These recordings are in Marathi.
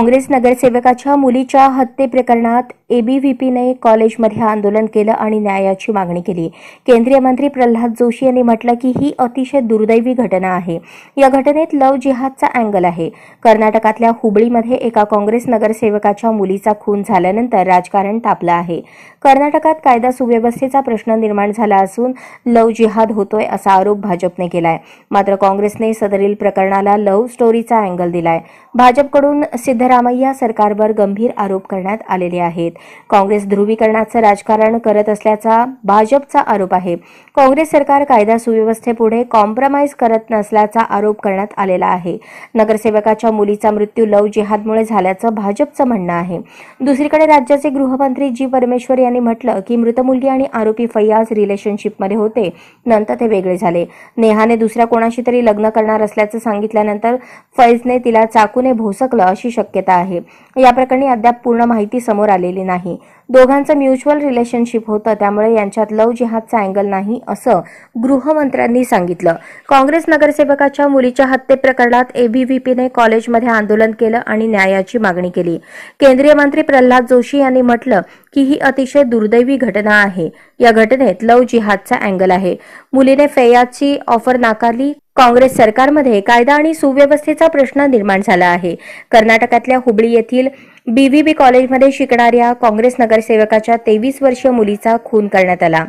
काँग्रेस नगरसेवकाच्या मुलीच्या हत्येप्रकरणात एबीव्हीपीने कॉलेजमध्ये आंदोलन केलं आणि न्यायाची मागणी केली केंद्रीय मंत्री प्रल्हाद जोशी यांनी म्हटलं की ही अतिशय दुर्दैवी घटना आहे या घटनेत लव जिहादचा अँगल आहे कर्नाटकातल्या हुबळीमध्ये एका काँग्रेस नगरसेवकाच्या मुलीचा खून झाल्यानंतर राजकारण तापलं आहे कर्नाटकात कायदा सुव्यवस्थेचा प्रश्न निर्माण झाला असून लव जिहाद होतोय असा आरोप भाजपने केलाय मात्र काँग्रेसने सदरील प्रकरणाला लव स्टोरीचा अँगल दिलाय भाजपकडून सिद्ध सिद्धरामय्या सरकारवर गंभीर आरोप करण्यात आलेले आहेत काँग्रेस ध्रुवीकरणाचं राजकारण करत असल्याचा भाजपचा आरोप आहे काँग्रेस सरकार कायदा सुव्यवस्थेपुढे कॉम्प्रमाइज करत नसल्याचा आरोप करण्यात आलेला आहे नगरसेवकाच्या मुलीचा मृत्यू लव जिहादमुळे झाल्याचं भाजपचं म्हणणं आहे दुसरीकडे राज्याचे गृहमंत्री जी परमेश्वर यांनी म्हटलं की मृत मुलगी आणि आरोपी फैयाज रिलेशनशिपमध्ये होते नंतर ते वेगळे झाले नेहाने दुसऱ्या कोणाशी तरी लग्न करणार असल्याचं सांगितल्यानंतर फैजने तिला चाकूने भोसकलं अशी शक्यता शक्यता आहे या प्रकरणी अद्याप पूर्ण माहिती समोर आलेली नाही दोघांचं म्युच्युअल रिलेशनशिप होतं त्यामुळे यांच्यात लव जिहादचा अँगल नाही असं गृहमंत्र्यांनी सांगितलं काँग्रेस नगरसेवकाच्या मुलीच्या हत्येप्रकरणात एबीव्हीपीने कॉलेजमध्ये आंदोलन केलं आणि न्यायाची मागणी केली केंद्रीय मंत्री प्रल्हाद जोशी यांनी म्हटलं की ही अतिशय दुर्दैवी घटना आहे या घटनेत लव जिहादचा अँगल आहे मुलीने फेयाची ऑफर नाकारली काँग्रेस सरकारमध्ये कायदा आणि सुव्यवस्थेचा प्रश्न निर्माण झाला आहे कर्नाटकातल्या हुबळी येथील बीव्हीबी कॉलेजमध्ये शिकणाऱ्या काँग्रेस नगरसेवकाच्या तेवीस वर्षीय मुलीचा खून करण्यात आला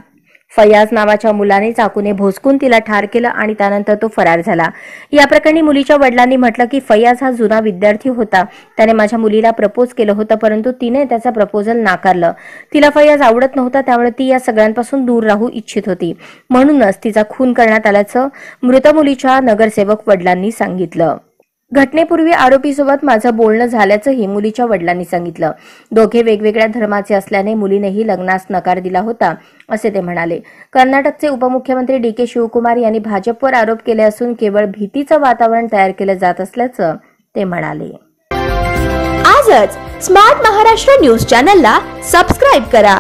फयाज नावाच्या मुलाने चाकूने भोसकून तिला ठार केलं आणि त्यानंतर तो फरार झाला या प्रकरणी मुलीच्या वडिलांनी म्हटलं की फयाज हा जुना विद्यार्थी होता त्याने माझ्या मुलीला प्रपोज केलं होतं परंतु तिने त्याचा प्रपोजल नाकारलं तिला फयाज आवडत नव्हता त्यामुळे ती या सगळ्यांपासून दूर राहू इच्छित होती म्हणूनच तिचा खून करण्यात आल्याचं मृत मुलीच्या नगरसेवक वडिलांनी सांगितलं घटनेपूर्वी आरोपीसोबत माझं बोलणं झाल्याचंही मुलीच्या वडिलांनी सांगितलं दोघे वेगवेगळ्या धर्माचे असल्याने मुलीनेही लग्नास नकार दिला होता असे ते म्हणाले कर्नाटकचे उपमुख्यमंत्री डी के शिवकुमार यांनी भाजपवर आरोप केले असून केवळ भीतीचं वातावरण तयार केलं जात असल्याचं ते म्हणाले आजच स्मार्ट महाराष्ट्र न्यूज चॅनलला सबस्क्राईब करा